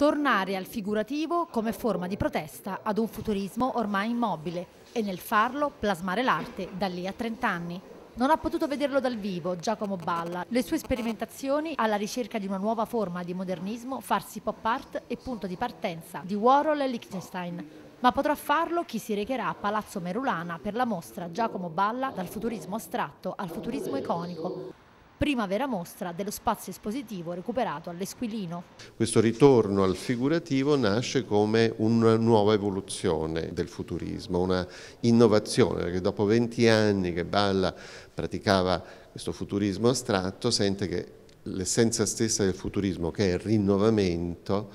tornare al figurativo come forma di protesta ad un futurismo ormai immobile e nel farlo plasmare l'arte da lì a 30 anni. Non ha potuto vederlo dal vivo Giacomo Balla, le sue sperimentazioni alla ricerca di una nuova forma di modernismo farsi pop art e punto di partenza di Warhol e Liechtenstein, ma potrà farlo chi si recherà a Palazzo Merulana per la mostra Giacomo Balla dal futurismo astratto al futurismo iconico, prima vera mostra dello spazio espositivo recuperato all'Esquilino. Questo ritorno al figurativo nasce come una nuova evoluzione del futurismo, una innovazione, perché dopo 20 anni che Balla praticava questo futurismo astratto, sente che l'essenza stessa del futurismo, che è il rinnovamento,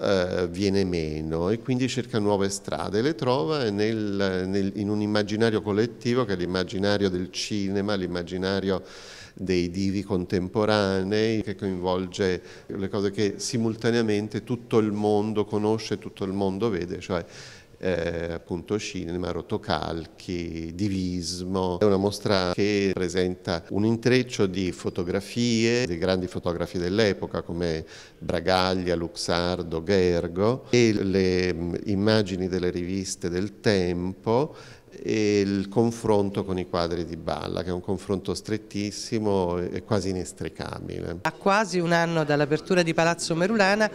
eh, viene meno e quindi cerca nuove strade, le trova nel, nel, in un immaginario collettivo che è l'immaginario del cinema, l'immaginario dei divi contemporanei che coinvolge le cose che simultaneamente tutto il mondo conosce, tutto il mondo vede, cioè eh, appunto cinema, rotocalchi, divismo. È una mostra che presenta un intreccio di fotografie dei grandi fotografi dell'epoca come Bragaglia, Luxardo, Gergo e le mh, mm, immagini delle riviste del tempo e il confronto con i quadri di Balla, che è un confronto strettissimo e quasi inestricabile. A quasi un anno dall'apertura di Palazzo Merulana,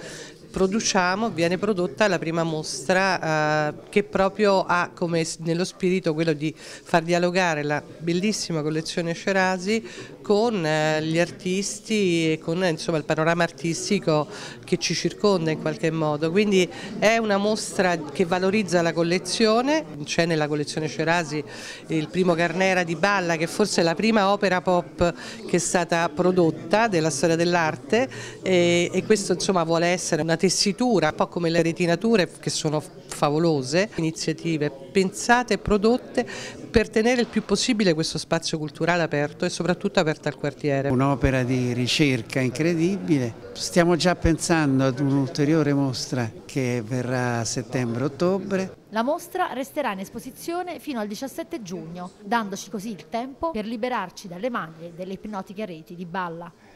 produciamo, viene prodotta la prima mostra eh, che proprio ha come nello spirito quello di far dialogare la bellissima collezione Cerasi con eh, gli artisti e con eh, insomma, il panorama artistico che ci circonda in qualche modo. Quindi è una mostra che valorizza la collezione, c'è nella collezione Cerasi il primo Carnera di Balla che forse è la prima opera pop che è stata prodotta della storia dell'arte e, e, questo insomma vuole essere una tessitura, un po' come le retinature che sono favolose, iniziative pensate e prodotte per tenere il più possibile questo spazio culturale aperto e soprattutto aperto al quartiere. Un'opera di ricerca incredibile, stiamo già pensando ad un'ulteriore mostra che verrà a settembre-ottobre. La mostra resterà in esposizione fino al 17 giugno, dandoci così il tempo per liberarci dalle maglie delle ipnotiche reti di Balla.